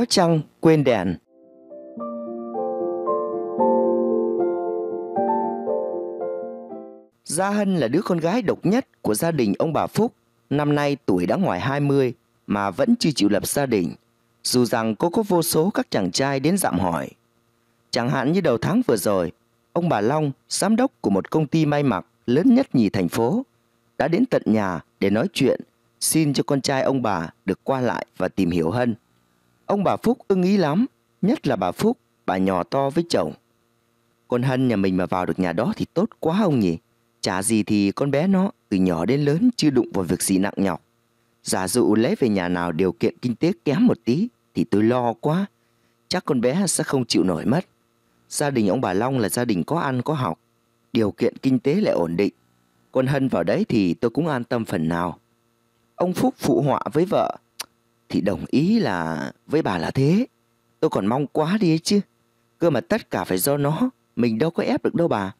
có chăng quên đèn Gia Hân là đứa con gái độc nhất của gia đình ông bà Phúc. Năm nay tuổi đã ngoài 20 mà vẫn chưa chịu lập gia đình. Dù rằng cô có vô số các chàng trai đến dạm hỏi. Chẳng hạn như đầu tháng vừa rồi, ông bà Long, giám đốc của một công ty may mặc lớn nhất nhì thành phố, đã đến tận nhà để nói chuyện, xin cho con trai ông bà được qua lại và tìm hiểu Hân. Ông bà Phúc ưng ý lắm, nhất là bà Phúc, bà nhỏ to với chồng. Con Hân nhà mình mà vào được nhà đó thì tốt quá ông nhỉ. Chả gì thì con bé nó từ nhỏ đến lớn chưa đụng vào việc gì nặng nhọc. Giả dụ lấy về nhà nào điều kiện kinh tế kém một tí thì tôi lo quá. Chắc con bé sẽ không chịu nổi mất. Gia đình ông bà Long là gia đình có ăn có học. Điều kiện kinh tế lại ổn định. Con Hân vào đấy thì tôi cũng an tâm phần nào. Ông Phúc phụ họa với vợ thì đồng ý là với bà là thế. Tôi còn mong quá đi ấy chứ. Cơ mà tất cả phải do nó, mình đâu có ép được đâu bà.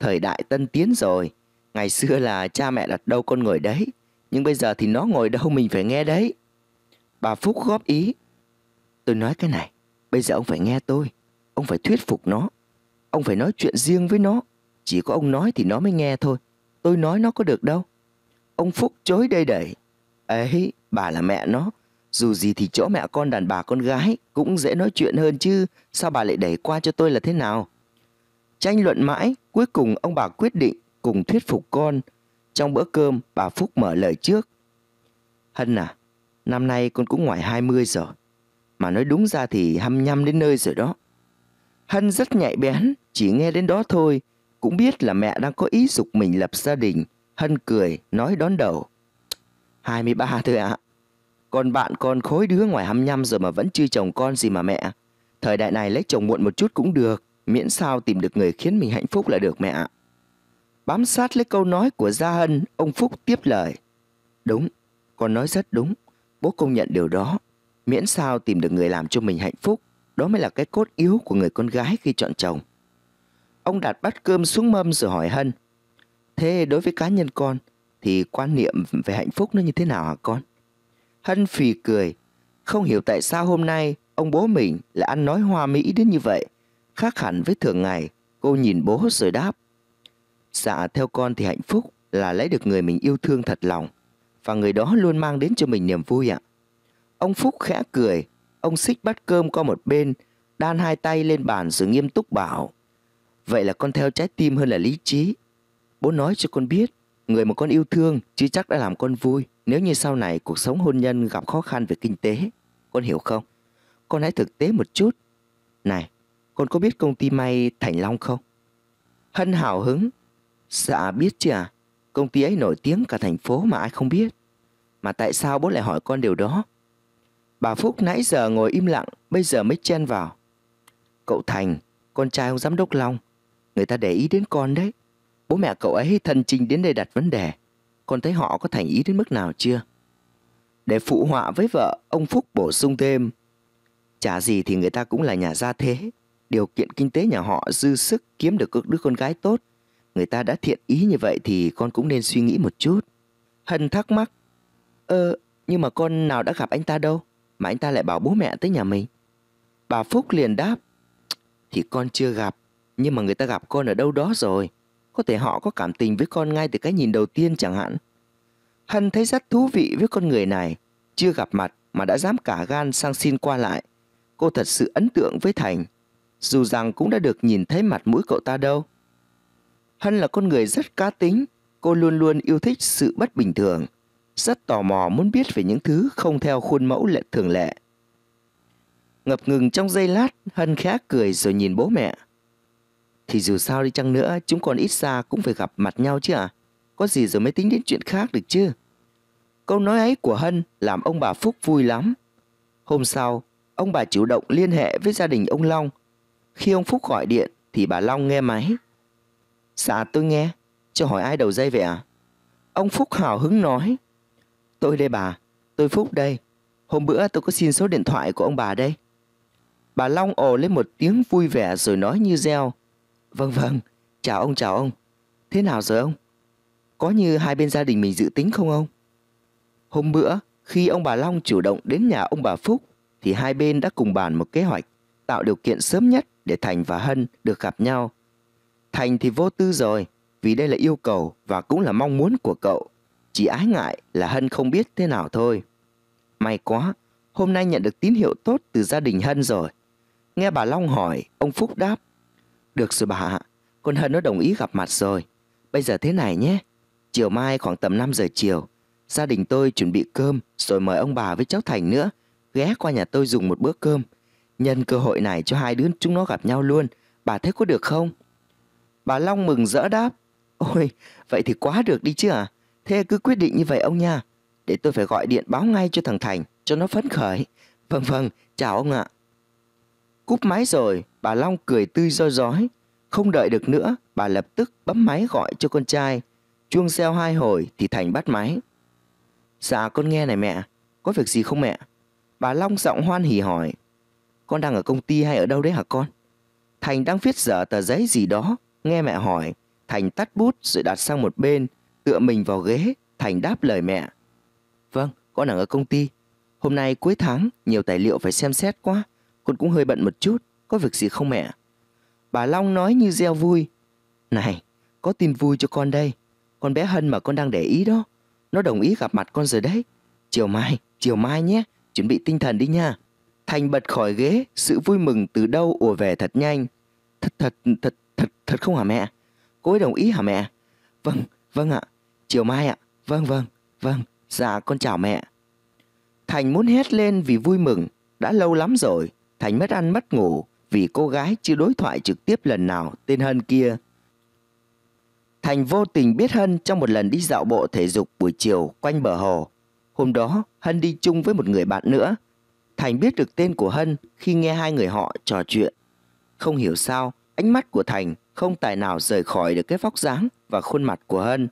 Thời đại tân tiến rồi, ngày xưa là cha mẹ đặt đâu con ngồi đấy, nhưng bây giờ thì nó ngồi đâu mình phải nghe đấy. Bà Phúc góp ý. Tôi nói cái này, bây giờ ông phải nghe tôi, ông phải thuyết phục nó, ông phải nói chuyện riêng với nó. Chỉ có ông nói thì nó mới nghe thôi, tôi nói nó có được đâu. Ông Phúc chối đây đẩy. Ấy, bà là mẹ nó, dù gì thì chỗ mẹ con đàn bà con gái cũng dễ nói chuyện hơn chứ, sao bà lại đẩy qua cho tôi là thế nào? Tranh luận mãi, cuối cùng ông bà quyết định cùng thuyết phục con. Trong bữa cơm, bà Phúc mở lời trước. Hân à, năm nay con cũng ngoài 20 rồi. Mà nói đúng ra thì hăm nhăm đến nơi rồi đó. Hân rất nhạy bén, chỉ nghe đến đó thôi. Cũng biết là mẹ đang có ý dục mình lập gia đình. Hân cười, nói đón đầu. 23 thôi ạ. À. Còn bạn còn khối đứa ngoài hăm nhăm rồi mà vẫn chưa chồng con gì mà mẹ. Thời đại này lấy chồng muộn một chút cũng được, miễn sao tìm được người khiến mình hạnh phúc là được mẹ ạ. Bám sát lấy câu nói của Gia Hân, ông Phúc tiếp lời. Đúng, con nói rất đúng, bố công nhận điều đó. Miễn sao tìm được người làm cho mình hạnh phúc, đó mới là cái cốt yếu của người con gái khi chọn chồng. Ông Đạt bắt cơm xuống mâm rồi hỏi Hân. Thế đối với cá nhân con, thì quan niệm về hạnh phúc nó như thế nào hả con? Hân phì cười, không hiểu tại sao hôm nay ông bố mình lại ăn nói hoa mỹ đến như vậy. Khác hẳn với thường ngày, cô nhìn bố rồi đáp. Dạ theo con thì hạnh phúc là lấy được người mình yêu thương thật lòng và người đó luôn mang đến cho mình niềm vui ạ. Ông Phúc khẽ cười, ông xích bắt cơm qua một bên, đan hai tay lên bàn rồi nghiêm túc bảo. Vậy là con theo trái tim hơn là lý trí. Bố nói cho con biết, Người mà con yêu thương chứ chắc đã làm con vui nếu như sau này cuộc sống hôn nhân gặp khó khăn về kinh tế. Con hiểu không? Con hãy thực tế một chút. Này, con có biết công ty may Thành Long không? Hân hào hứng. Dạ biết chứ à. Công ty ấy nổi tiếng cả thành phố mà ai không biết. Mà tại sao bố lại hỏi con điều đó? Bà Phúc nãy giờ ngồi im lặng, bây giờ mới chen vào. Cậu Thành, con trai ông giám đốc Long, người ta để ý đến con đấy. Bố mẹ cậu ấy thân trình đến đây đặt vấn đề, con thấy họ có thành ý đến mức nào chưa? Để phụ họa với vợ, ông Phúc bổ sung thêm. Chả gì thì người ta cũng là nhà gia thế, điều kiện kinh tế nhà họ dư sức kiếm được các đứa con gái tốt. Người ta đã thiện ý như vậy thì con cũng nên suy nghĩ một chút. Hân thắc mắc. Ờ, nhưng mà con nào đã gặp anh ta đâu, mà anh ta lại bảo bố mẹ tới nhà mình. Bà Phúc liền đáp. Thì con chưa gặp, nhưng mà người ta gặp con ở đâu đó rồi. Có thể họ có cảm tình với con ngay từ cái nhìn đầu tiên chẳng hạn. Hân thấy rất thú vị với con người này. Chưa gặp mặt mà đã dám cả gan sang xin qua lại. Cô thật sự ấn tượng với Thành. Dù rằng cũng đã được nhìn thấy mặt mũi cậu ta đâu. Hân là con người rất cá tính. Cô luôn luôn yêu thích sự bất bình thường. Rất tò mò muốn biết về những thứ không theo khuôn mẫu lệ thường lệ. Ngập ngừng trong giây lát, Hân khẽ cười rồi nhìn bố mẹ. Thì dù sao đi chăng nữa, chúng còn ít xa cũng phải gặp mặt nhau chứ à? Có gì rồi mới tính đến chuyện khác được chứ? Câu nói ấy của Hân làm ông bà Phúc vui lắm. Hôm sau, ông bà chủ động liên hệ với gia đình ông Long. Khi ông Phúc gọi điện thì bà Long nghe máy. Dạ tôi nghe, cho hỏi ai đầu dây vậy à? Ông Phúc hào hứng nói. Tôi đây bà, tôi Phúc đây. Hôm bữa tôi có xin số điện thoại của ông bà đây. Bà Long ồ lên một tiếng vui vẻ rồi nói như reo. Vâng vâng, chào ông chào ông. Thế nào rồi ông? Có như hai bên gia đình mình dự tính không ông? Hôm bữa, khi ông bà Long chủ động đến nhà ông bà Phúc, thì hai bên đã cùng bàn một kế hoạch tạo điều kiện sớm nhất để Thành và Hân được gặp nhau. Thành thì vô tư rồi, vì đây là yêu cầu và cũng là mong muốn của cậu. Chỉ ái ngại là Hân không biết thế nào thôi. May quá, hôm nay nhận được tín hiệu tốt từ gia đình Hân rồi. Nghe bà Long hỏi, ông Phúc đáp. Được rồi bà ạ, con Hân nó đồng ý gặp mặt rồi. Bây giờ thế này nhé, chiều mai khoảng tầm 5 giờ chiều, gia đình tôi chuẩn bị cơm rồi mời ông bà với cháu Thành nữa, ghé qua nhà tôi dùng một bữa cơm. Nhân cơ hội này cho hai đứa chúng nó gặp nhau luôn, bà thấy có được không? Bà Long mừng rỡ đáp, ôi, vậy thì quá được đi chứ à, thế cứ quyết định như vậy ông nha, để tôi phải gọi điện báo ngay cho thằng Thành, cho nó phấn khởi. Vâng vâng, chào ông ạ. Cúp máy rồi, Bà Long cười tươi roi rói. Không đợi được nữa, bà lập tức bấm máy gọi cho con trai. Chuông reo hai hồi thì Thành bắt máy. Dạ con nghe này mẹ, có việc gì không mẹ? Bà Long giọng hoan hỉ hỏi. Con đang ở công ty hay ở đâu đấy hả con? Thành đang viết dở tờ giấy gì đó, nghe mẹ hỏi. Thành tắt bút rồi đặt sang một bên, tựa mình vào ghế, Thành đáp lời mẹ. Vâng, con đang ở công ty. Hôm nay cuối tháng, nhiều tài liệu phải xem xét quá, con cũng hơi bận một chút có việc gì không mẹ? Bà Long nói như reo vui. Này, có tin vui cho con đây. Con bé Hân mà con đang để ý đó. Nó đồng ý gặp mặt con rồi đấy. Chiều mai, chiều mai nhé. Chuẩn bị tinh thần đi nha. Thành bật khỏi ghế, sự vui mừng từ đâu ùa về thật nhanh. Thật, thật, thật, thật, thật không hả mẹ? Cô ấy đồng ý hả mẹ? Vâng, vâng ạ. Chiều mai ạ. Vâng, vâng, vâng. Dạ, con chào mẹ. Thành muốn hét lên vì vui mừng. Đã lâu lắm rồi. Thành mất ăn mất ngủ vì cô gái chưa đối thoại trực tiếp lần nào tên Hân kia. Thành vô tình biết Hân trong một lần đi dạo bộ thể dục buổi chiều quanh bờ hồ. Hôm đó, Hân đi chung với một người bạn nữa. Thành biết được tên của Hân khi nghe hai người họ trò chuyện. Không hiểu sao, ánh mắt của Thành không tài nào rời khỏi được cái vóc dáng và khuôn mặt của Hân.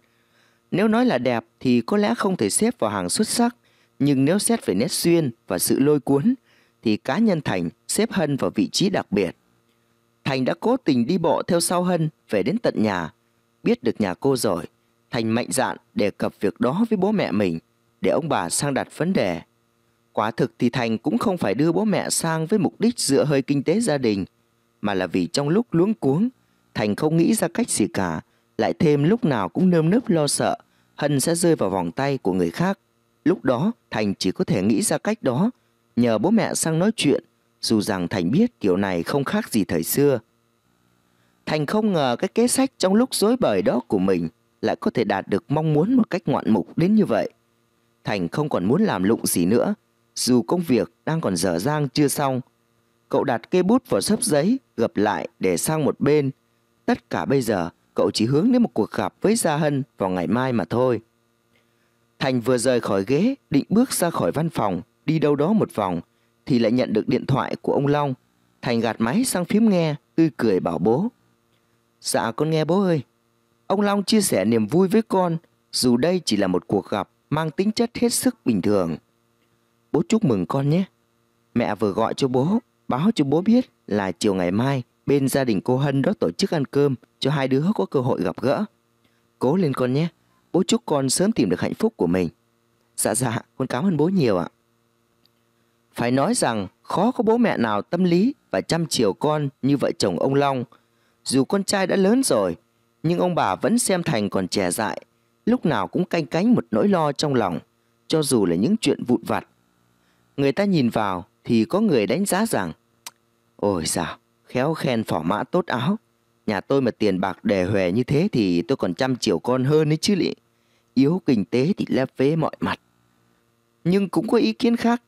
Nếu nói là đẹp thì có lẽ không thể xếp vào hàng xuất sắc, nhưng nếu xét về nét duyên và sự lôi cuốn thì cá nhân Thành xếp Hân vào vị trí đặc biệt. Thành đã cố tình đi bộ theo sau Hân về đến tận nhà. Biết được nhà cô rồi, Thành mạnh dạn đề cập việc đó với bố mẹ mình để ông bà sang đặt vấn đề. Quả thực thì Thành cũng không phải đưa bố mẹ sang với mục đích dựa hơi kinh tế gia đình, mà là vì trong lúc luống cuống, Thành không nghĩ ra cách gì cả, lại thêm lúc nào cũng nơm nớp lo sợ, Hân sẽ rơi vào vòng tay của người khác. Lúc đó, Thành chỉ có thể nghĩ ra cách đó nhờ bố mẹ sang nói chuyện, dù rằng Thành biết kiểu này không khác gì thời xưa. Thành không ngờ cái kế sách trong lúc rối bời đó của mình lại có thể đạt được mong muốn một cách ngoạn mục đến như vậy. Thành không còn muốn làm lụng gì nữa, dù công việc đang còn dở dang chưa xong. Cậu đặt cây bút vào sấp giấy, gập lại để sang một bên. Tất cả bây giờ, cậu chỉ hướng đến một cuộc gặp với Gia Hân vào ngày mai mà thôi. Thành vừa rời khỏi ghế, định bước ra khỏi văn phòng đi đâu đó một vòng thì lại nhận được điện thoại của ông Long. Thành gạt máy sang phím nghe, tươi cười bảo bố. Dạ con nghe bố ơi. Ông Long chia sẻ niềm vui với con, dù đây chỉ là một cuộc gặp mang tính chất hết sức bình thường. Bố chúc mừng con nhé. Mẹ vừa gọi cho bố, báo cho bố biết là chiều ngày mai bên gia đình cô Hân đó tổ chức ăn cơm cho hai đứa có cơ hội gặp gỡ. Cố lên con nhé, bố chúc con sớm tìm được hạnh phúc của mình. Dạ dạ, con cảm ơn bố nhiều ạ. Phải nói rằng khó có bố mẹ nào tâm lý và chăm chiều con như vợ chồng ông Long. Dù con trai đã lớn rồi, nhưng ông bà vẫn xem Thành còn trẻ dại, lúc nào cũng canh cánh một nỗi lo trong lòng, cho dù là những chuyện vụn vặt. Người ta nhìn vào thì có người đánh giá rằng Ôi sao, khéo khen phỏ mã tốt áo. Nhà tôi mà tiền bạc đề huề như thế thì tôi còn chăm chiều con hơn ấy chứ lị. Yếu kinh tế thì lép vế mọi mặt. Nhưng cũng có ý kiến khác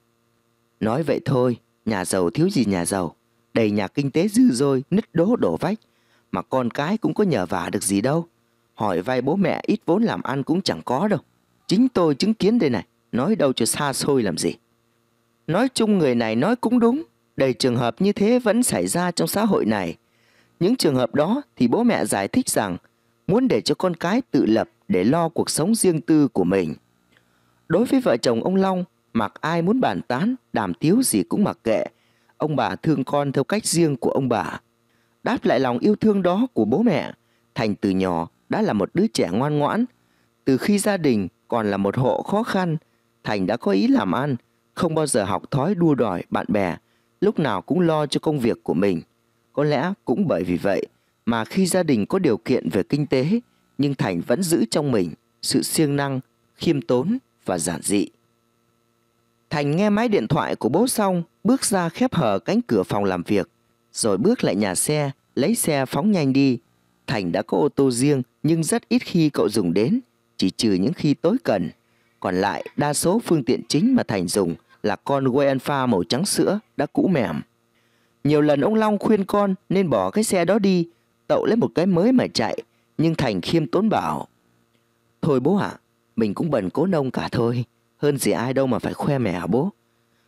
Nói vậy thôi, nhà giàu thiếu gì nhà giàu, đầy nhà kinh tế dư dôi, nứt đố đổ vách, mà con cái cũng có nhờ vả được gì đâu. Hỏi vay bố mẹ ít vốn làm ăn cũng chẳng có đâu. Chính tôi chứng kiến đây này, nói đâu cho xa xôi làm gì. Nói chung người này nói cũng đúng, đầy trường hợp như thế vẫn xảy ra trong xã hội này. Những trường hợp đó thì bố mẹ giải thích rằng muốn để cho con cái tự lập để lo cuộc sống riêng tư của mình. Đối với vợ chồng ông Long, mặc ai muốn bàn tán, đàm tiếu gì cũng mặc kệ. Ông bà thương con theo cách riêng của ông bà. Đáp lại lòng yêu thương đó của bố mẹ, Thành từ nhỏ đã là một đứa trẻ ngoan ngoãn. Từ khi gia đình còn là một hộ khó khăn, Thành đã có ý làm ăn, không bao giờ học thói đua đòi bạn bè, lúc nào cũng lo cho công việc của mình. Có lẽ cũng bởi vì vậy mà khi gia đình có điều kiện về kinh tế, nhưng Thành vẫn giữ trong mình sự siêng năng, khiêm tốn và giản dị. Thành nghe máy điện thoại của bố xong, bước ra khép hở cánh cửa phòng làm việc, rồi bước lại nhà xe, lấy xe phóng nhanh đi. Thành đã có ô tô riêng nhưng rất ít khi cậu dùng đến, chỉ trừ những khi tối cần. Còn lại, đa số phương tiện chính mà Thành dùng là con Way Alpha màu trắng sữa đã cũ mềm. Nhiều lần ông Long khuyên con nên bỏ cái xe đó đi, tậu lấy một cái mới mà chạy, nhưng Thành khiêm tốn bảo. Thôi bố ạ, à, mình cũng bần cố nông cả thôi. Hơn gì ai đâu mà phải khoe mẹ hả bố?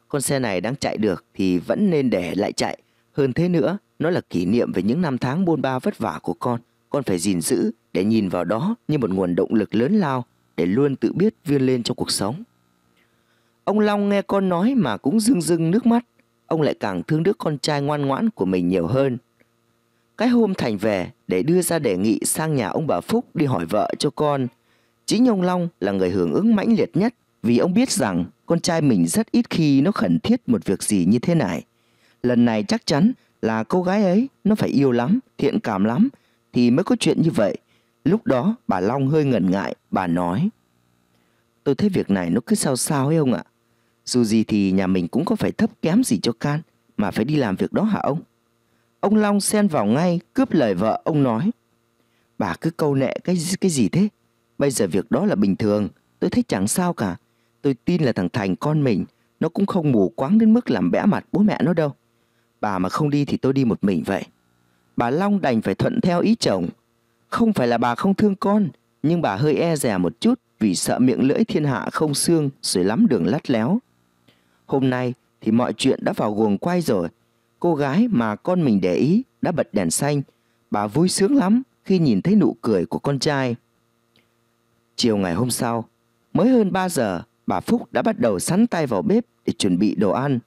Con xe này đang chạy được thì vẫn nên để lại chạy. Hơn thế nữa, nó là kỷ niệm về những năm tháng bôn ba vất vả của con. Con phải gìn giữ để nhìn vào đó như một nguồn động lực lớn lao để luôn tự biết vươn lên trong cuộc sống. Ông Long nghe con nói mà cũng rưng rưng nước mắt. Ông lại càng thương đứa con trai ngoan ngoãn của mình nhiều hơn. Cái hôm Thành về để đưa ra đề nghị sang nhà ông bà Phúc đi hỏi vợ cho con. Chính ông Long là người hưởng ứng mãnh liệt nhất vì ông biết rằng con trai mình rất ít khi nó khẩn thiết một việc gì như thế này. Lần này chắc chắn là cô gái ấy nó phải yêu lắm, thiện cảm lắm thì mới có chuyện như vậy. Lúc đó bà Long hơi ngần ngại, bà nói. Tôi thấy việc này nó cứ sao sao ấy ông ạ. Dù gì thì nhà mình cũng có phải thấp kém gì cho can mà phải đi làm việc đó hả ông? Ông Long xen vào ngay cướp lời vợ ông nói. Bà cứ câu nệ cái cái gì thế? Bây giờ việc đó là bình thường, tôi thấy chẳng sao cả Tôi tin là thằng Thành con mình Nó cũng không mù quáng đến mức làm bẽ mặt bố mẹ nó đâu Bà mà không đi thì tôi đi một mình vậy Bà Long đành phải thuận theo ý chồng Không phải là bà không thương con Nhưng bà hơi e rè một chút Vì sợ miệng lưỡi thiên hạ không xương Rồi lắm đường lắt léo Hôm nay thì mọi chuyện đã vào guồng quay rồi Cô gái mà con mình để ý Đã bật đèn xanh Bà vui sướng lắm khi nhìn thấy nụ cười của con trai Chiều ngày hôm sau Mới hơn 3 giờ bà Phúc đã bắt đầu sắn tay vào bếp để chuẩn bị đồ ăn.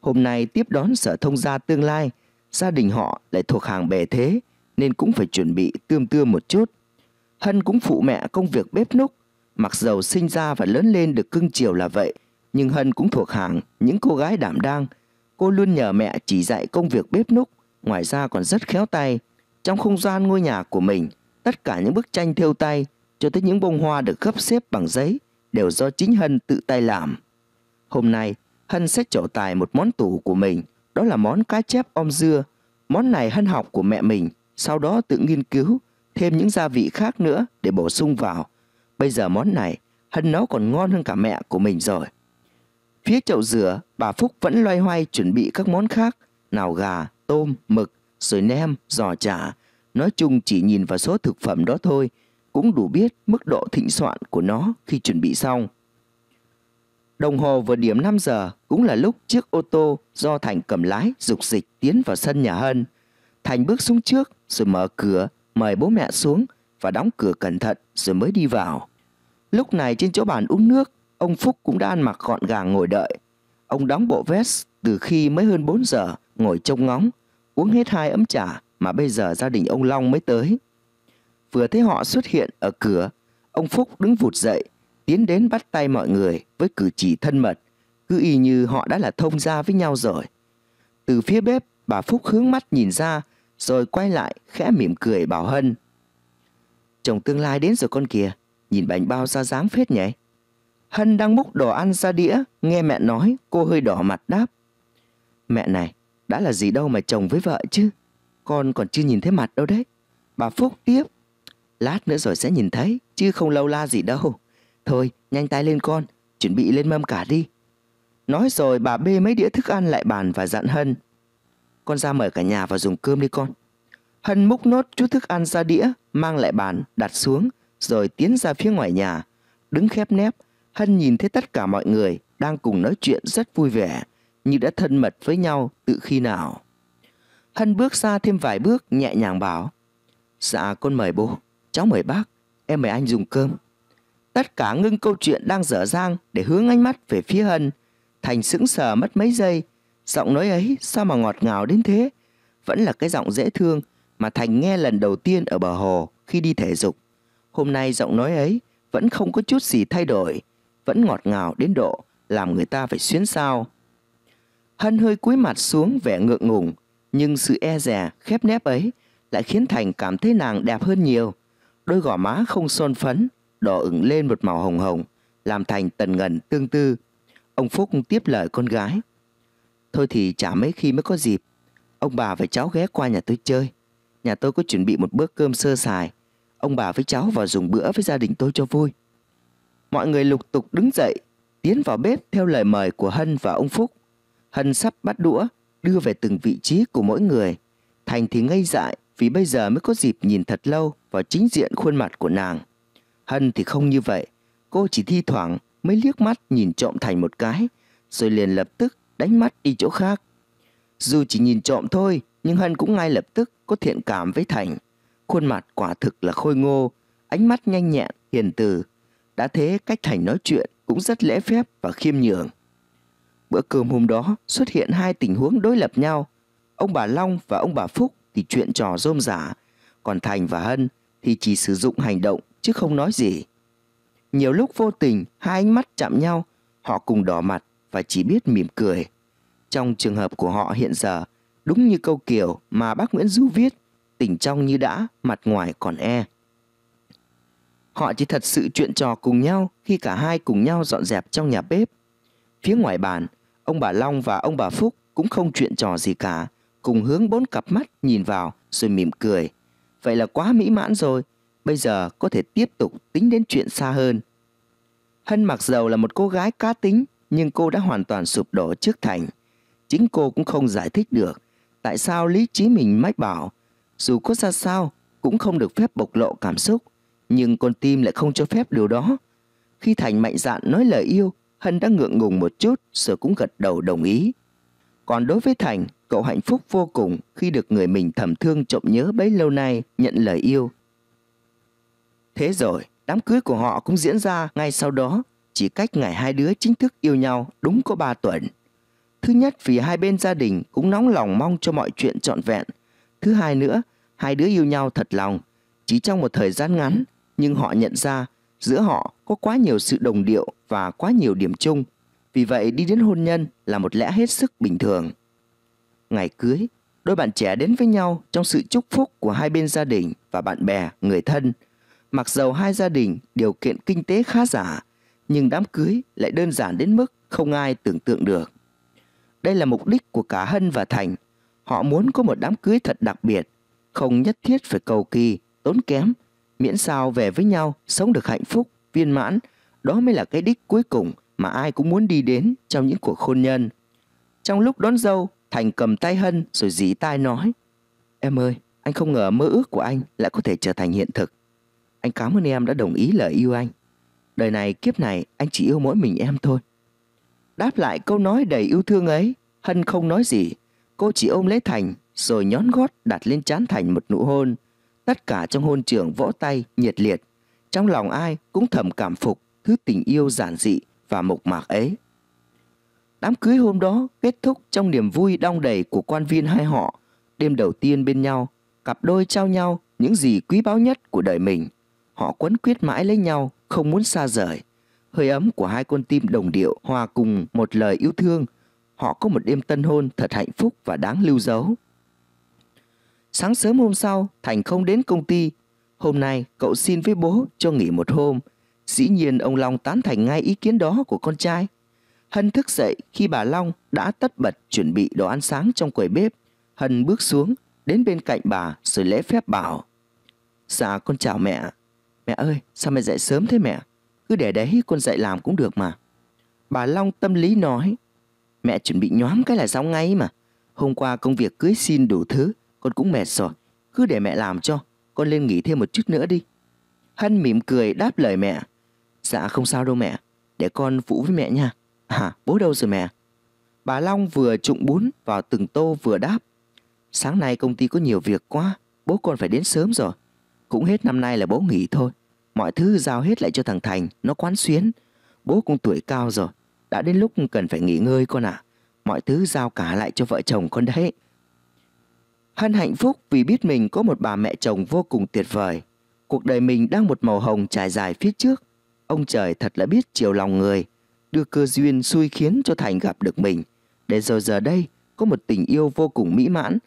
Hôm nay tiếp đón sở thông gia tương lai, gia đình họ lại thuộc hàng bề thế nên cũng phải chuẩn bị tươm tươm một chút. Hân cũng phụ mẹ công việc bếp núc, mặc dầu sinh ra và lớn lên được cưng chiều là vậy, nhưng Hân cũng thuộc hàng những cô gái đảm đang. Cô luôn nhờ mẹ chỉ dạy công việc bếp núc, ngoài ra còn rất khéo tay. Trong không gian ngôi nhà của mình, tất cả những bức tranh thêu tay cho tới những bông hoa được gấp xếp bằng giấy đều do chính Hân tự tay làm. Hôm nay, Hân sẽ trổ tài một món tủ của mình, đó là món cá chép om dưa. Món này Hân học của mẹ mình, sau đó tự nghiên cứu, thêm những gia vị khác nữa để bổ sung vào. Bây giờ món này, Hân nấu còn ngon hơn cả mẹ của mình rồi. Phía chậu rửa, bà Phúc vẫn loay hoay chuẩn bị các món khác, nào gà, tôm, mực, rồi nem, giò chả. Nói chung chỉ nhìn vào số thực phẩm đó thôi, cũng đủ biết mức độ thịnh soạn của nó khi chuẩn bị xong. Đồng hồ vừa điểm 5 giờ cũng là lúc chiếc ô tô do Thành cầm lái dục dịch tiến vào sân nhà Hân. Thành bước xuống trước rồi mở cửa mời bố mẹ xuống và đóng cửa cẩn thận rồi mới đi vào. Lúc này trên chỗ bàn uống nước, ông Phúc cũng đã ăn mặc gọn gàng ngồi đợi. Ông đóng bộ vest từ khi mới hơn 4 giờ, ngồi trông ngóng, uống hết hai ấm trà mà bây giờ gia đình ông Long mới tới vừa thấy họ xuất hiện ở cửa, ông Phúc đứng vụt dậy, tiến đến bắt tay mọi người với cử chỉ thân mật, cứ y như họ đã là thông gia với nhau rồi. Từ phía bếp, bà Phúc hướng mắt nhìn ra, rồi quay lại khẽ mỉm cười bảo Hân. Chồng tương lai đến rồi con kìa, nhìn bánh bao ra dáng phết nhỉ. Hân đang múc đồ ăn ra đĩa, nghe mẹ nói, cô hơi đỏ mặt đáp. Mẹ này, đã là gì đâu mà chồng với vợ chứ, con còn chưa nhìn thấy mặt đâu đấy. Bà Phúc tiếp Lát nữa rồi sẽ nhìn thấy, chứ không lâu la gì đâu. Thôi, nhanh tay lên con, chuẩn bị lên mâm cả đi. Nói rồi bà bê mấy đĩa thức ăn lại bàn và dặn Hân. Con ra mời cả nhà vào dùng cơm đi con. Hân múc nốt chút thức ăn ra đĩa, mang lại bàn, đặt xuống, rồi tiến ra phía ngoài nhà. Đứng khép nép, Hân nhìn thấy tất cả mọi người đang cùng nói chuyện rất vui vẻ, như đã thân mật với nhau từ khi nào. Hân bước ra thêm vài bước nhẹ nhàng bảo, Dạ con mời bố. Cháu mời bác, em mời anh dùng cơm. Tất cả ngưng câu chuyện đang dở dang để hướng ánh mắt về phía Hân. Thành sững sờ mất mấy giây, giọng nói ấy sao mà ngọt ngào đến thế? Vẫn là cái giọng dễ thương mà Thành nghe lần đầu tiên ở bờ hồ khi đi thể dục. Hôm nay giọng nói ấy vẫn không có chút gì thay đổi, vẫn ngọt ngào đến độ làm người ta phải xuyến sao. Hân hơi cúi mặt xuống vẻ ngượng ngùng, nhưng sự e dè khép nép ấy lại khiến Thành cảm thấy nàng đẹp hơn nhiều. Đôi gò má không son phấn, đỏ ửng lên một màu hồng hồng, làm thành tần ngần tương tư. Ông Phúc tiếp lời con gái. Thôi thì chả mấy khi mới có dịp, ông bà và cháu ghé qua nhà tôi chơi. Nhà tôi có chuẩn bị một bữa cơm sơ sài. Ông bà với cháu vào dùng bữa với gia đình tôi cho vui. Mọi người lục tục đứng dậy, tiến vào bếp theo lời mời của Hân và ông Phúc. Hân sắp bắt đũa, đưa về từng vị trí của mỗi người. Thành thì ngây dại, vì bây giờ mới có dịp nhìn thật lâu vào chính diện khuôn mặt của nàng. Hân thì không như vậy, cô chỉ thi thoảng mới liếc mắt nhìn trộm Thành một cái, rồi liền lập tức đánh mắt đi chỗ khác. Dù chỉ nhìn trộm thôi, nhưng Hân cũng ngay lập tức có thiện cảm với Thành. Khuôn mặt quả thực là khôi ngô, ánh mắt nhanh nhẹn, hiền từ. Đã thế cách Thành nói chuyện cũng rất lễ phép và khiêm nhường. Bữa cơm hôm đó xuất hiện hai tình huống đối lập nhau. Ông bà Long và ông bà Phúc thì chuyện trò rôm giả, còn Thành và Hân thì chỉ sử dụng hành động chứ không nói gì. Nhiều lúc vô tình hai ánh mắt chạm nhau, họ cùng đỏ mặt và chỉ biết mỉm cười. Trong trường hợp của họ hiện giờ, đúng như câu kiểu mà bác Nguyễn Du viết, tình trong như đã, mặt ngoài còn e. Họ chỉ thật sự chuyện trò cùng nhau khi cả hai cùng nhau dọn dẹp trong nhà bếp. Phía ngoài bàn, ông bà Long và ông bà Phúc cũng không chuyện trò gì cả, cùng hướng bốn cặp mắt nhìn vào rồi mỉm cười. Vậy là quá mỹ mãn rồi, bây giờ có thể tiếp tục tính đến chuyện xa hơn. Hân mặc dầu là một cô gái cá tính nhưng cô đã hoàn toàn sụp đổ trước Thành. Chính cô cũng không giải thích được tại sao lý trí mình mách bảo. Dù có ra sao cũng không được phép bộc lộ cảm xúc, nhưng con tim lại không cho phép điều đó. Khi Thành mạnh dạn nói lời yêu, Hân đã ngượng ngùng một chút rồi cũng gật đầu đồng ý. Còn đối với Thành, Cậu hạnh phúc vô cùng khi được người mình thầm thương trộm nhớ bấy lâu nay nhận lời yêu. Thế rồi, đám cưới của họ cũng diễn ra ngay sau đó, chỉ cách ngày hai đứa chính thức yêu nhau đúng có ba tuần. Thứ nhất vì hai bên gia đình cũng nóng lòng mong cho mọi chuyện trọn vẹn. Thứ hai nữa, hai đứa yêu nhau thật lòng. Chỉ trong một thời gian ngắn, nhưng họ nhận ra giữa họ có quá nhiều sự đồng điệu và quá nhiều điểm chung. Vì vậy đi đến hôn nhân là một lẽ hết sức bình thường ngày cưới, đôi bạn trẻ đến với nhau trong sự chúc phúc của hai bên gia đình và bạn bè, người thân. Mặc dầu hai gia đình điều kiện kinh tế khá giả, nhưng đám cưới lại đơn giản đến mức không ai tưởng tượng được. Đây là mục đích của cả Hân và Thành. Họ muốn có một đám cưới thật đặc biệt, không nhất thiết phải cầu kỳ, tốn kém, miễn sao về với nhau sống được hạnh phúc, viên mãn, đó mới là cái đích cuối cùng mà ai cũng muốn đi đến trong những cuộc hôn nhân. Trong lúc đón dâu, Thành cầm tay Hân rồi dí tai nói. Em ơi, anh không ngờ mơ ước của anh lại có thể trở thành hiện thực. Anh cảm ơn em đã đồng ý lời yêu anh. Đời này kiếp này anh chỉ yêu mỗi mình em thôi. Đáp lại câu nói đầy yêu thương ấy, Hân không nói gì. Cô chỉ ôm lấy Thành rồi nhón gót đặt lên trán Thành một nụ hôn. Tất cả trong hôn trường vỗ tay, nhiệt liệt. Trong lòng ai cũng thầm cảm phục thứ tình yêu giản dị và mộc mạc ấy. Đám cưới hôm đó kết thúc trong niềm vui đong đầy của quan viên hai họ. Đêm đầu tiên bên nhau, cặp đôi trao nhau những gì quý báu nhất của đời mình. Họ quấn quyết mãi lấy nhau, không muốn xa rời. Hơi ấm của hai con tim đồng điệu hòa cùng một lời yêu thương. Họ có một đêm tân hôn thật hạnh phúc và đáng lưu dấu. Sáng sớm hôm sau, Thành không đến công ty. Hôm nay, cậu xin với bố cho nghỉ một hôm. Dĩ nhiên ông Long tán thành ngay ý kiến đó của con trai. Hân thức dậy khi bà Long đã tất bật chuẩn bị đồ ăn sáng trong quầy bếp. Hân bước xuống, đến bên cạnh bà rồi lễ phép bảo. Dạ con chào mẹ. Mẹ ơi, sao mẹ dậy sớm thế mẹ? Cứ để đấy con dậy làm cũng được mà. Bà Long tâm lý nói. Mẹ chuẩn bị nhóm cái là xong ngay mà. Hôm qua công việc cưới xin đủ thứ, con cũng mệt rồi. Cứ để mẹ làm cho, con lên nghỉ thêm một chút nữa đi. Hân mỉm cười đáp lời mẹ. Dạ không sao đâu mẹ, để con phụ với mẹ nha. Hả, bố đâu rồi mẹ? Bà Long vừa trụng bún vào từng tô vừa đáp. Sáng nay công ty có nhiều việc quá, bố còn phải đến sớm rồi. Cũng hết năm nay là bố nghỉ thôi. Mọi thứ giao hết lại cho thằng Thành, nó quán xuyến. Bố cũng tuổi cao rồi, đã đến lúc cần phải nghỉ ngơi con ạ. À. Mọi thứ giao cả lại cho vợ chồng con đấy. Hân hạnh phúc vì biết mình có một bà mẹ chồng vô cùng tuyệt vời. Cuộc đời mình đang một màu hồng trải dài phía trước. Ông trời thật là biết chiều lòng người đưa cơ duyên xui khiến cho Thành gặp được mình, để rồi giờ đây có một tình yêu vô cùng mỹ mãn.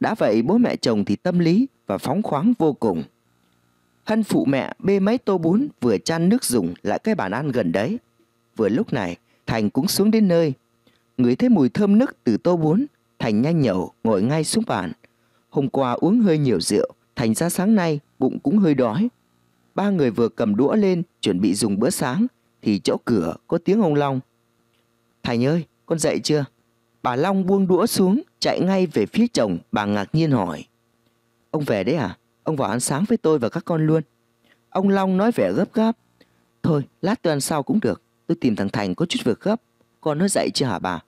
Đã vậy bố mẹ chồng thì tâm lý và phóng khoáng vô cùng. Hân phụ mẹ bê mấy tô bún vừa chăn nước dùng lại cái bàn ăn gần đấy. Vừa lúc này, Thành cũng xuống đến nơi. Ngửi thấy mùi thơm nức từ tô bún, Thành nhanh nhậu ngồi ngay xuống bàn. Hôm qua uống hơi nhiều rượu, Thành ra sáng nay bụng cũng hơi đói. Ba người vừa cầm đũa lên chuẩn bị dùng bữa sáng thì chỗ cửa có tiếng ông Long. Thành ơi, con dậy chưa? Bà Long buông đũa xuống, chạy ngay về phía chồng, bà ngạc nhiên hỏi. Ông về đấy à? Ông vào ăn sáng với tôi và các con luôn. Ông Long nói vẻ gấp gáp. Thôi, lát tôi ăn sau cũng được. Tôi tìm thằng Thành có chút việc gấp. Con nó dậy chưa hả bà?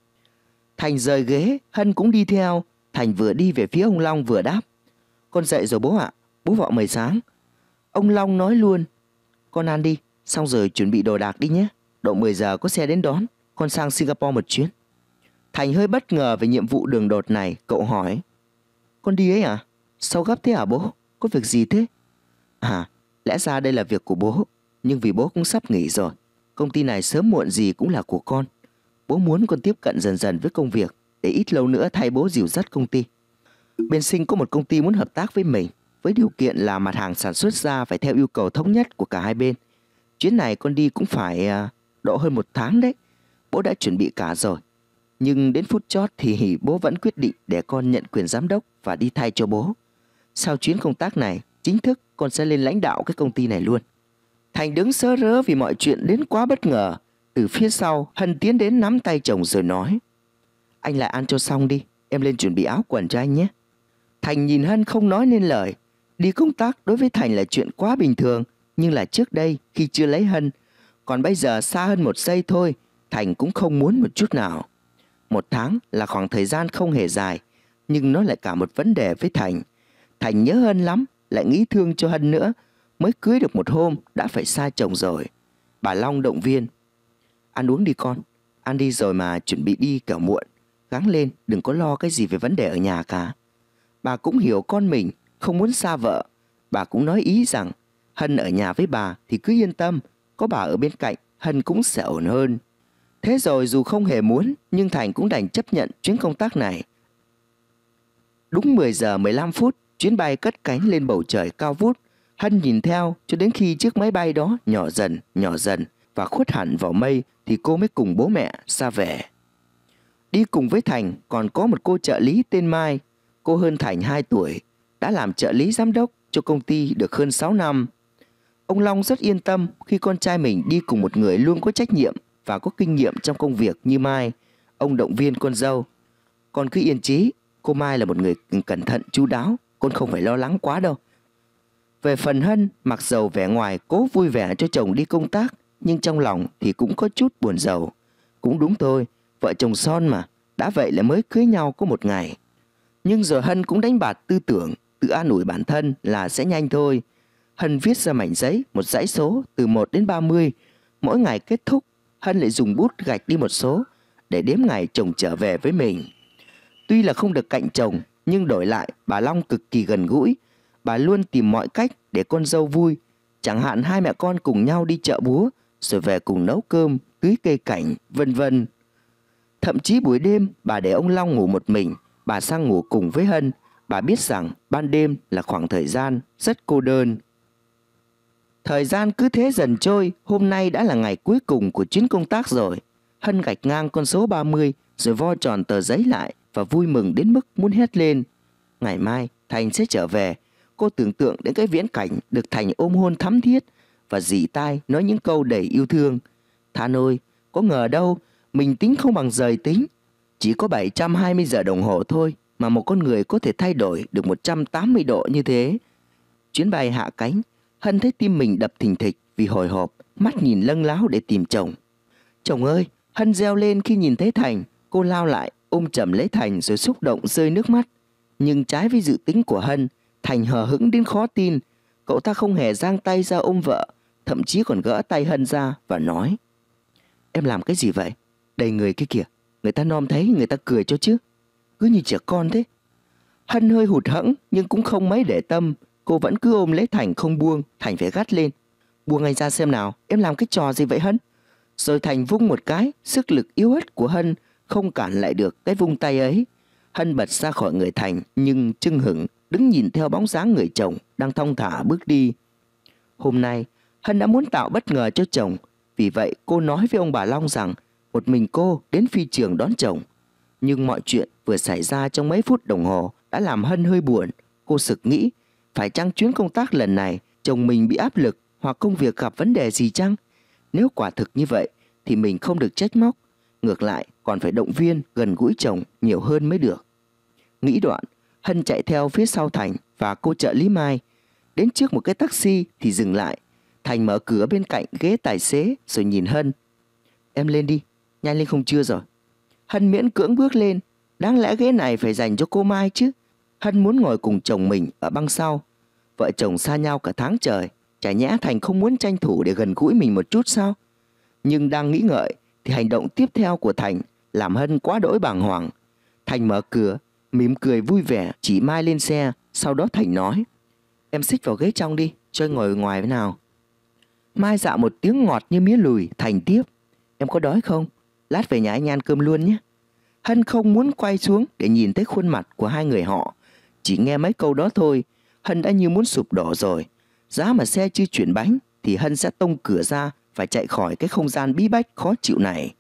Thành rời ghế, Hân cũng đi theo. Thành vừa đi về phía ông Long vừa đáp. Con dậy rồi bố ạ, à? bố vợ mời sáng. Ông Long nói luôn. Con ăn đi, Xong rồi chuẩn bị đồ đạc đi nhé. Độ 10 giờ có xe đến đón, con sang Singapore một chuyến. Thành hơi bất ngờ về nhiệm vụ đường đột này, cậu hỏi. Con đi ấy à? Sao gấp thế hả à, bố? Có việc gì thế? À, lẽ ra đây là việc của bố, nhưng vì bố cũng sắp nghỉ rồi. Công ty này sớm muộn gì cũng là của con. Bố muốn con tiếp cận dần dần với công việc để ít lâu nữa thay bố dìu dắt công ty. Bên Sinh có một công ty muốn hợp tác với mình với điều kiện là mặt hàng sản xuất ra phải theo yêu cầu thống nhất của cả hai bên – Chuyến này con đi cũng phải à, độ hơn một tháng đấy. Bố đã chuẩn bị cả rồi. Nhưng đến phút chót thì bố vẫn quyết định để con nhận quyền giám đốc và đi thay cho bố. Sau chuyến công tác này, chính thức con sẽ lên lãnh đạo cái công ty này luôn. Thành đứng sơ rớ vì mọi chuyện đến quá bất ngờ. Từ phía sau, Hân tiến đến nắm tay chồng rồi nói. Anh lại ăn cho xong đi, em lên chuẩn bị áo quần cho anh nhé. Thành nhìn Hân không nói nên lời. Đi công tác đối với Thành là chuyện quá bình thường như là trước đây khi chưa lấy Hân. Còn bây giờ xa hơn một giây thôi, Thành cũng không muốn một chút nào. Một tháng là khoảng thời gian không hề dài, nhưng nó lại cả một vấn đề với Thành. Thành nhớ Hân lắm, lại nghĩ thương cho Hân nữa. Mới cưới được một hôm đã phải xa chồng rồi. Bà Long động viên. Ăn uống đi con, ăn đi rồi mà chuẩn bị đi cả muộn. Gắng lên, đừng có lo cái gì về vấn đề ở nhà cả. Bà cũng hiểu con mình, không muốn xa vợ. Bà cũng nói ý rằng Hân ở nhà với bà thì cứ yên tâm, có bà ở bên cạnh, Hân cũng sẽ ổn hơn. Thế rồi dù không hề muốn, nhưng Thành cũng đành chấp nhận chuyến công tác này. Đúng 10 giờ 15 phút, chuyến bay cất cánh lên bầu trời cao vút. Hân nhìn theo cho đến khi chiếc máy bay đó nhỏ dần, nhỏ dần và khuất hẳn vào mây thì cô mới cùng bố mẹ xa về. Đi cùng với Thành còn có một cô trợ lý tên Mai. Cô hơn Thành 2 tuổi, đã làm trợ lý giám đốc cho công ty được hơn 6 năm. Ông Long rất yên tâm khi con trai mình đi cùng một người luôn có trách nhiệm và có kinh nghiệm trong công việc như Mai. Ông động viên con dâu. Con cứ yên trí, cô Mai là một người cẩn thận, chú đáo, con không phải lo lắng quá đâu. Về phần Hân, mặc dầu vẻ ngoài cố vui vẻ cho chồng đi công tác, nhưng trong lòng thì cũng có chút buồn giàu. Cũng đúng thôi, vợ chồng son mà, đã vậy là mới cưới nhau có một ngày. Nhưng giờ Hân cũng đánh bạc tư tưởng, tự an ủi bản thân là sẽ nhanh thôi. Hân viết ra mảnh giấy một dãy số từ 1 đến 30. Mỗi ngày kết thúc, Hân lại dùng bút gạch đi một số để đếm ngày chồng trở về với mình. Tuy là không được cạnh chồng, nhưng đổi lại bà Long cực kỳ gần gũi. Bà luôn tìm mọi cách để con dâu vui. Chẳng hạn hai mẹ con cùng nhau đi chợ búa, rồi về cùng nấu cơm, tưới cây cảnh, vân vân. Thậm chí buổi đêm, bà để ông Long ngủ một mình, bà sang ngủ cùng với Hân. Bà biết rằng ban đêm là khoảng thời gian rất cô đơn. Thời gian cứ thế dần trôi, hôm nay đã là ngày cuối cùng của chuyến công tác rồi. Hân gạch ngang con số 30 rồi vo tròn tờ giấy lại và vui mừng đến mức muốn hét lên. Ngày mai, Thành sẽ trở về. Cô tưởng tượng đến cái viễn cảnh được Thành ôm hôn thắm thiết và dì tai nói những câu đầy yêu thương. Than ôi, có ngờ đâu, mình tính không bằng rời tính. Chỉ có 720 giờ đồng hồ thôi mà một con người có thể thay đổi được 180 độ như thế. Chuyến bay hạ cánh Hân thấy tim mình đập thình thịch vì hồi hộp, mắt nhìn lâng láo để tìm chồng. Chồng ơi, Hân reo lên khi nhìn thấy Thành, cô lao lại, ôm chầm lấy Thành rồi xúc động rơi nước mắt. Nhưng trái với dự tính của Hân, Thành hờ hững đến khó tin, cậu ta không hề giang tay ra ôm vợ, thậm chí còn gỡ tay Hân ra và nói. Em làm cái gì vậy? Đầy người kia kìa, người ta nom thấy người ta cười cho chứ. Cứ như trẻ con thế. Hân hơi hụt hẫng nhưng cũng không mấy để tâm, Cô vẫn cứ ôm lấy Thành không buông, Thành phải gắt lên. Buông anh ra xem nào, em làm cái trò gì vậy Hân? Rồi Thành vung một cái, sức lực yếu ớt của Hân không cản lại được cái vung tay ấy. Hân bật ra khỏi người Thành nhưng chưng hửng, đứng nhìn theo bóng dáng người chồng đang thong thả bước đi. Hôm nay, Hân đã muốn tạo bất ngờ cho chồng, vì vậy cô nói với ông bà Long rằng một mình cô đến phi trường đón chồng. Nhưng mọi chuyện vừa xảy ra trong mấy phút đồng hồ đã làm Hân hơi buồn. Cô sực nghĩ phải chăng chuyến công tác lần này chồng mình bị áp lực hoặc công việc gặp vấn đề gì chăng? Nếu quả thực như vậy thì mình không được trách móc, ngược lại còn phải động viên gần gũi chồng nhiều hơn mới được. Nghĩ đoạn, Hân chạy theo phía sau Thành và cô trợ lý Mai. Đến trước một cái taxi thì dừng lại. Thành mở cửa bên cạnh ghế tài xế rồi nhìn Hân. Em lên đi, nhanh lên không chưa rồi. Hân miễn cưỡng bước lên, đáng lẽ ghế này phải dành cho cô Mai chứ. Hân muốn ngồi cùng chồng mình ở băng sau Vợ chồng xa nhau cả tháng trời, chả nhẽ Thành không muốn tranh thủ để gần gũi mình một chút sao? Nhưng đang nghĩ ngợi thì hành động tiếp theo của Thành làm Hân quá đỗi bàng hoàng. Thành mở cửa, mỉm cười vui vẻ chỉ Mai lên xe, sau đó Thành nói Em xích vào ghế trong đi, chơi ngồi ngoài với nào. Mai dạ một tiếng ngọt như mía lùi, Thành tiếp Em có đói không? Lát về nhà anh ăn cơm luôn nhé. Hân không muốn quay xuống để nhìn thấy khuôn mặt của hai người họ. Chỉ nghe mấy câu đó thôi Hân đã như muốn sụp đổ rồi. Giá mà xe chưa chuyển bánh thì Hân sẽ tông cửa ra và chạy khỏi cái không gian bí bách khó chịu này.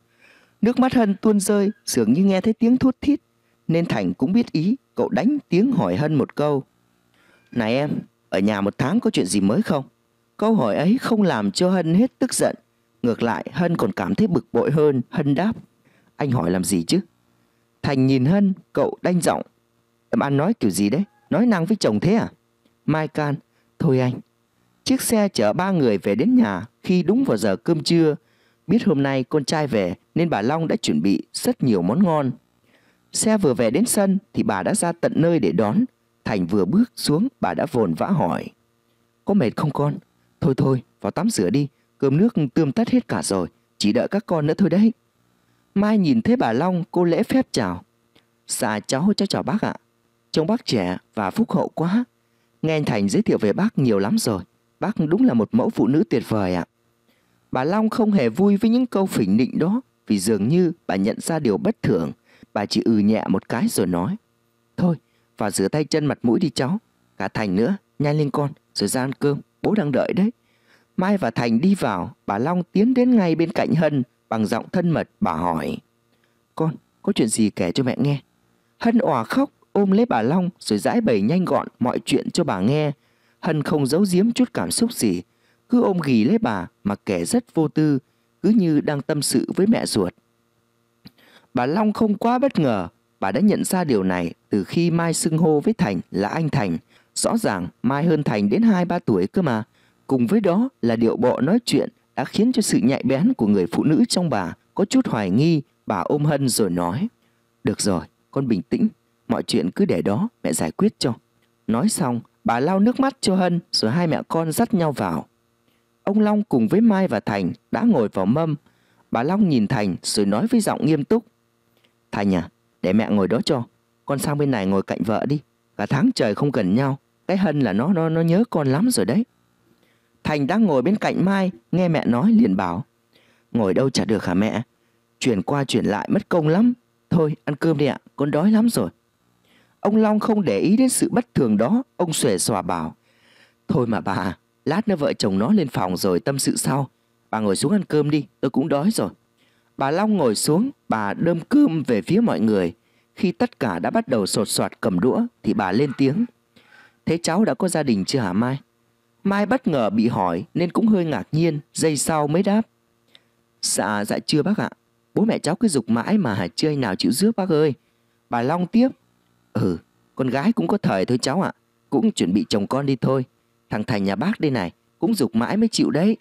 Nước mắt Hân tuôn rơi, dường như nghe thấy tiếng thút thít. Nên Thành cũng biết ý, cậu đánh tiếng hỏi Hân một câu. Này em, ở nhà một tháng có chuyện gì mới không? Câu hỏi ấy không làm cho Hân hết tức giận. Ngược lại, Hân còn cảm thấy bực bội hơn. Hân đáp, anh hỏi làm gì chứ? Thành nhìn Hân, cậu đanh giọng. Em ăn nói kiểu gì đấy? Nói năng với chồng thế à? Mai Can, thôi anh. Chiếc xe chở ba người về đến nhà khi đúng vào giờ cơm trưa. Biết hôm nay con trai về nên bà Long đã chuẩn bị rất nhiều món ngon. Xe vừa về đến sân thì bà đã ra tận nơi để đón. Thành vừa bước xuống bà đã vồn vã hỏi. Có mệt không con? Thôi thôi, vào tắm rửa đi. Cơm nước tươm tất hết cả rồi. Chỉ đợi các con nữa thôi đấy. Mai nhìn thấy bà Long cô lễ phép chào. Dạ cháu cháu chào bác ạ. Trông bác trẻ và phúc hậu quá. Nghe anh Thành giới thiệu về bác nhiều lắm rồi. Bác đúng là một mẫu phụ nữ tuyệt vời ạ. Bà Long không hề vui với những câu phỉnh nịnh đó vì dường như bà nhận ra điều bất thường. Bà chỉ ừ nhẹ một cái rồi nói. Thôi, vào rửa tay chân mặt mũi đi cháu. Cả Thành nữa, nhanh lên con, rồi ra ăn cơm, bố đang đợi đấy. Mai và Thành đi vào, bà Long tiến đến ngay bên cạnh Hân bằng giọng thân mật bà hỏi. Con, có chuyện gì kể cho mẹ nghe? Hân òa khóc, ôm lấy bà Long rồi giải bày nhanh gọn mọi chuyện cho bà nghe. Hân không giấu giếm chút cảm xúc gì, cứ ôm ghì lấy bà mà kể rất vô tư, cứ như đang tâm sự với mẹ ruột. Bà Long không quá bất ngờ, bà đã nhận ra điều này từ khi Mai xưng hô với Thành là anh Thành. Rõ ràng Mai hơn Thành đến 2-3 tuổi cơ mà. Cùng với đó là điệu bộ nói chuyện đã khiến cho sự nhạy bén của người phụ nữ trong bà có chút hoài nghi. Bà ôm Hân rồi nói, được rồi, con bình tĩnh, mọi chuyện cứ để đó mẹ giải quyết cho. Nói xong, bà lau nước mắt cho Hân rồi hai mẹ con dắt nhau vào. Ông Long cùng với Mai và Thành đã ngồi vào mâm. Bà Long nhìn Thành rồi nói với giọng nghiêm túc. Thành à, để mẹ ngồi đó cho. Con sang bên này ngồi cạnh vợ đi. Cả tháng trời không gần nhau. Cái Hân là nó nó nó nhớ con lắm rồi đấy. Thành đang ngồi bên cạnh Mai, nghe mẹ nói liền bảo. Ngồi đâu chả được hả mẹ? Chuyển qua chuyển lại mất công lắm. Thôi ăn cơm đi ạ, con đói lắm rồi. Ông Long không để ý đến sự bất thường đó, ông xòe xòa bảo. Thôi mà bà, lát nữa vợ chồng nó lên phòng rồi tâm sự sau. Bà ngồi xuống ăn cơm đi, tôi cũng đói rồi. Bà Long ngồi xuống, bà đơm cơm về phía mọi người. Khi tất cả đã bắt đầu sột soạt cầm đũa thì bà lên tiếng. Thế cháu đã có gia đình chưa hả Mai? Mai bất ngờ bị hỏi nên cũng hơi ngạc nhiên, giây sau mới đáp. Dạ, dạ chưa bác ạ. Bố mẹ cháu cứ dục mãi mà chưa nào chịu rước bác ơi. Bà Long tiếp. Ừ, con gái cũng có thời thôi cháu ạ. À. Cũng chuẩn bị chồng con đi thôi. Thằng Thành nhà bác đây này, cũng dục mãi mới chịu đấy.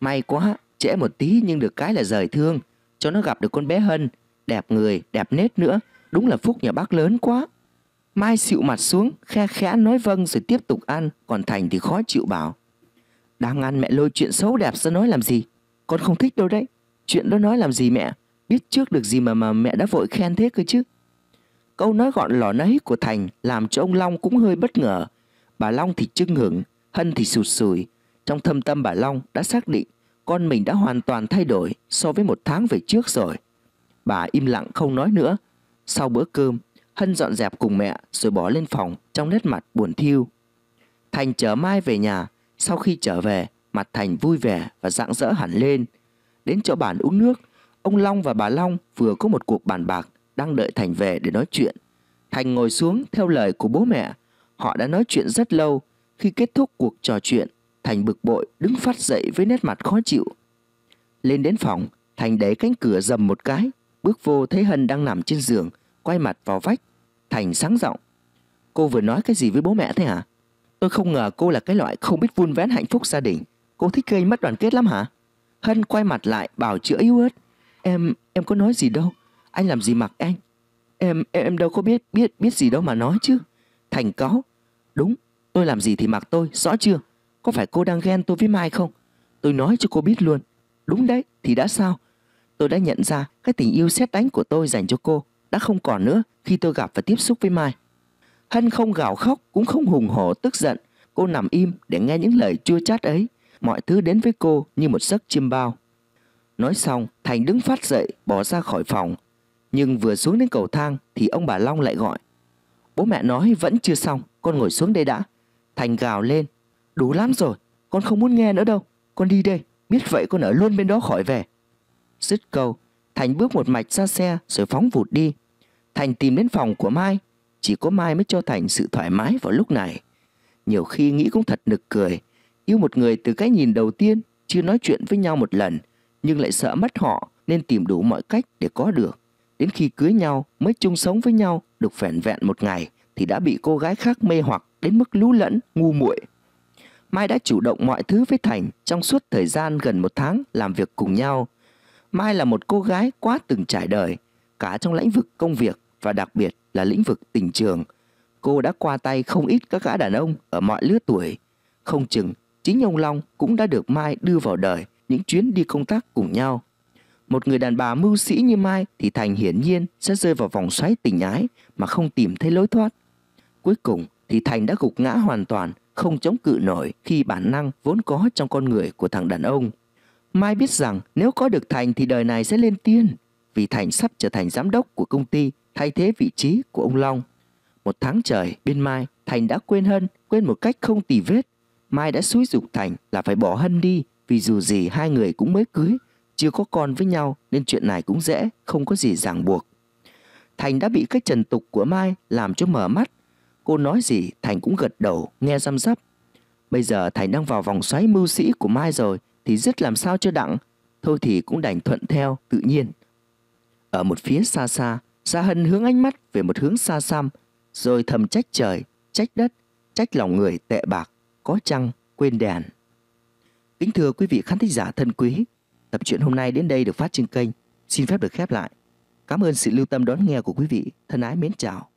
May quá, trễ một tí nhưng được cái là rời thương. Cho nó gặp được con bé Hân, đẹp người, đẹp nết nữa. Đúng là phúc nhà bác lớn quá. Mai xịu mặt xuống, khe khẽ nói vâng rồi tiếp tục ăn. Còn Thành thì khó chịu bảo. Đang ăn mẹ lôi chuyện xấu đẹp ra nói làm gì? Con không thích đâu đấy. Chuyện đó nói làm gì mẹ? Biết trước được gì mà mà mẹ đã vội khen thế cơ chứ? Câu nói gọn lỏ nấy của Thành làm cho ông Long cũng hơi bất ngờ. Bà Long thì chưng hửng, Hân thì sụt sùi. Trong thâm tâm bà Long đã xác định con mình đã hoàn toàn thay đổi so với một tháng về trước rồi. Bà im lặng không nói nữa. Sau bữa cơm, Hân dọn dẹp cùng mẹ rồi bỏ lên phòng trong nét mặt buồn thiêu. Thành chở Mai về nhà. Sau khi trở về, mặt Thành vui vẻ và rạng rỡ hẳn lên. Đến chỗ bàn uống nước, ông Long và bà Long vừa có một cuộc bàn bạc đang đợi Thành về để nói chuyện. Thành ngồi xuống theo lời của bố mẹ. Họ đã nói chuyện rất lâu. Khi kết thúc cuộc trò chuyện, Thành bực bội đứng phát dậy với nét mặt khó chịu. Lên đến phòng, Thành đẩy cánh cửa dầm một cái, bước vô thấy Hân đang nằm trên giường, quay mặt vào vách. Thành sáng giọng. Cô vừa nói cái gì với bố mẹ thế hả? Tôi không ngờ cô là cái loại không biết vun vén hạnh phúc gia đình. Cô thích gây mất đoàn kết lắm hả? Hân quay mặt lại bảo chữa yếu ớt. Em, em có nói gì đâu. Anh làm gì mặc anh? Em em đâu có biết biết biết gì đâu mà nói chứ. Thành có Đúng, tôi làm gì thì mặc tôi, rõ chưa? Có phải cô đang ghen tôi với Mai không? Tôi nói cho cô biết luôn. Đúng đấy, thì đã sao? Tôi đã nhận ra cái tình yêu xét đánh của tôi dành cho cô đã không còn nữa khi tôi gặp và tiếp xúc với Mai. Hân không gào khóc cũng không hùng hổ tức giận. Cô nằm im để nghe những lời chua chát ấy. Mọi thứ đến với cô như một giấc chiêm bao. Nói xong, Thành đứng phát dậy, bỏ ra khỏi phòng, nhưng vừa xuống đến cầu thang thì ông bà Long lại gọi. Bố mẹ nói vẫn chưa xong, con ngồi xuống đây đã. Thành gào lên, đủ lắm rồi, con không muốn nghe nữa đâu, con đi đây, biết vậy con ở luôn bên đó khỏi về. Dứt câu, Thành bước một mạch ra xe rồi phóng vụt đi. Thành tìm đến phòng của Mai, chỉ có Mai mới cho Thành sự thoải mái vào lúc này. Nhiều khi nghĩ cũng thật nực cười, yêu một người từ cái nhìn đầu tiên, chưa nói chuyện với nhau một lần, nhưng lại sợ mất họ nên tìm đủ mọi cách để có được. Đến khi cưới nhau mới chung sống với nhau được vẻn vẹn một ngày thì đã bị cô gái khác mê hoặc đến mức lú lẫn, ngu muội. Mai đã chủ động mọi thứ với Thành trong suốt thời gian gần một tháng làm việc cùng nhau. Mai là một cô gái quá từng trải đời, cả trong lĩnh vực công việc và đặc biệt là lĩnh vực tình trường. Cô đã qua tay không ít các gã đàn ông ở mọi lứa tuổi. Không chừng, chính ông Long cũng đã được Mai đưa vào đời những chuyến đi công tác cùng nhau. Một người đàn bà mưu sĩ như Mai thì Thành hiển nhiên sẽ rơi vào vòng xoáy tình ái mà không tìm thấy lối thoát. Cuối cùng thì Thành đã gục ngã hoàn toàn, không chống cự nổi khi bản năng vốn có trong con người của thằng đàn ông. Mai biết rằng nếu có được Thành thì đời này sẽ lên tiên, vì Thành sắp trở thành giám đốc của công ty thay thế vị trí của ông Long. Một tháng trời bên Mai, Thành đã quên Hân, quên một cách không tì vết. Mai đã xúi dục Thành là phải bỏ Hân đi, vì dù gì hai người cũng mới cưới, chưa có con với nhau nên chuyện này cũng dễ, không có gì ràng buộc. Thành đã bị cái trần tục của Mai làm cho mở mắt. Cô nói gì Thành cũng gật đầu, nghe răm rắp. Bây giờ Thành đang vào vòng xoáy mưu sĩ của Mai rồi thì dứt làm sao cho đặng. Thôi thì cũng đành thuận theo, tự nhiên. Ở một phía xa xa, Gia Hân hướng ánh mắt về một hướng xa xăm, rồi thầm trách trời, trách đất, trách lòng người tệ bạc, có chăng quên đèn. Kính thưa quý vị khán thính giả thân quý, Tập truyện hôm nay đến đây được phát trên kênh. Xin phép được khép lại. Cảm ơn sự lưu tâm đón nghe của quý vị. Thân ái mến chào.